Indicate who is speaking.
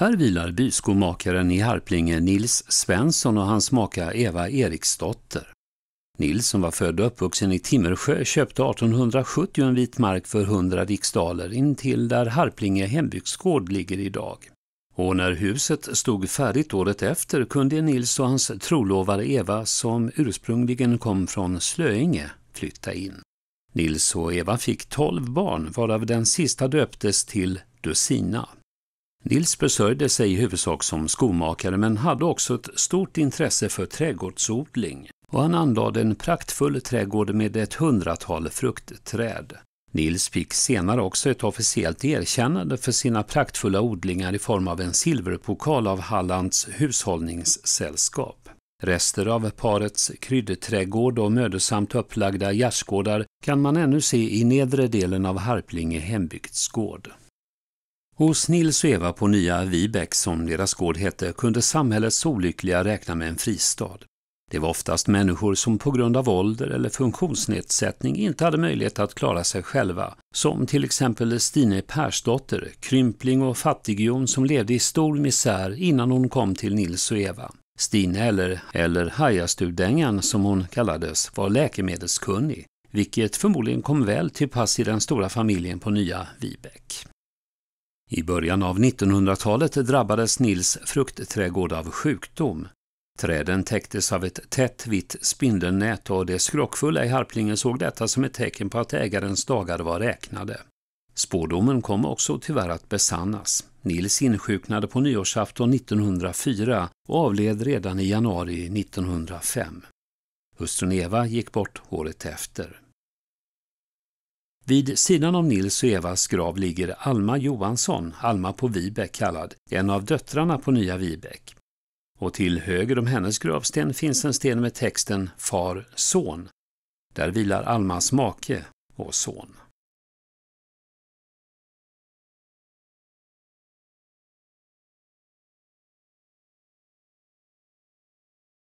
Speaker 1: Här vilar byskomakaren i Harplinge Nils Svensson och hans maka Eva Eriksdotter. Nils, som var född och uppvuxen i Timmersjö, köpte 1870 en vit mark för 100 riksdaler intill där Harplinge hembygdsgård ligger idag. Och när huset stod färdigt året efter kunde Nils och hans trolovare Eva, som ursprungligen kom från Slöinge, flytta in. Nils och Eva fick tolv barn, varav den sista döptes till Dusina. Nils försörjde sig i huvudsak som skomakare men hade också ett stort intresse för trädgårdsodling och han anlade en praktfull trädgård med ett hundratal fruktträd. Nils fick senare också ett officiellt erkännande för sina praktfulla odlingar i form av en silverpokal av Hallands hushållningssällskap. Rester av parets kryddträdgård och mödosamt upplagda gärdsgårdar kan man ännu se i nedre delen av Harplinge hembygdsgård. Hos Nils och Eva på Nya Vibeck, som deras gård hette, kunde samhällets olyckliga räkna med en fristad. Det var oftast människor som på grund av ålder eller funktionsnedsättning inte hade möjlighet att klara sig själva, som till exempel Stine Persdotter, krympling och fattighjon som levde i stor misär innan hon kom till Nils och Eva. Stine, eller, eller Hajastudängan som hon kallades, var läkemedelskunnig, vilket förmodligen kom väl till pass i den stora familjen på Nya Vibeck. I början av 1900-talet drabbades Nils fruktträdgård av sjukdom. Träden täcktes av ett tätt vitt spindelnät och det skrockfulla i Harplingen såg detta som ett tecken på att ägarens dagar var räknade. Spådomen kom också tyvärr att besannas. Nils insjuknade på nyårsafton 1904 och avled redan i januari 1905. Hustrun Eva gick bort året efter. Vid sidan om Nils och Evas grav ligger Alma Johansson, Alma på Vibeck kallad, en av döttrarna på Nya Vibeck. Och till höger om hennes gravsten finns en sten med texten Far, son. Där vilar Almas make och son.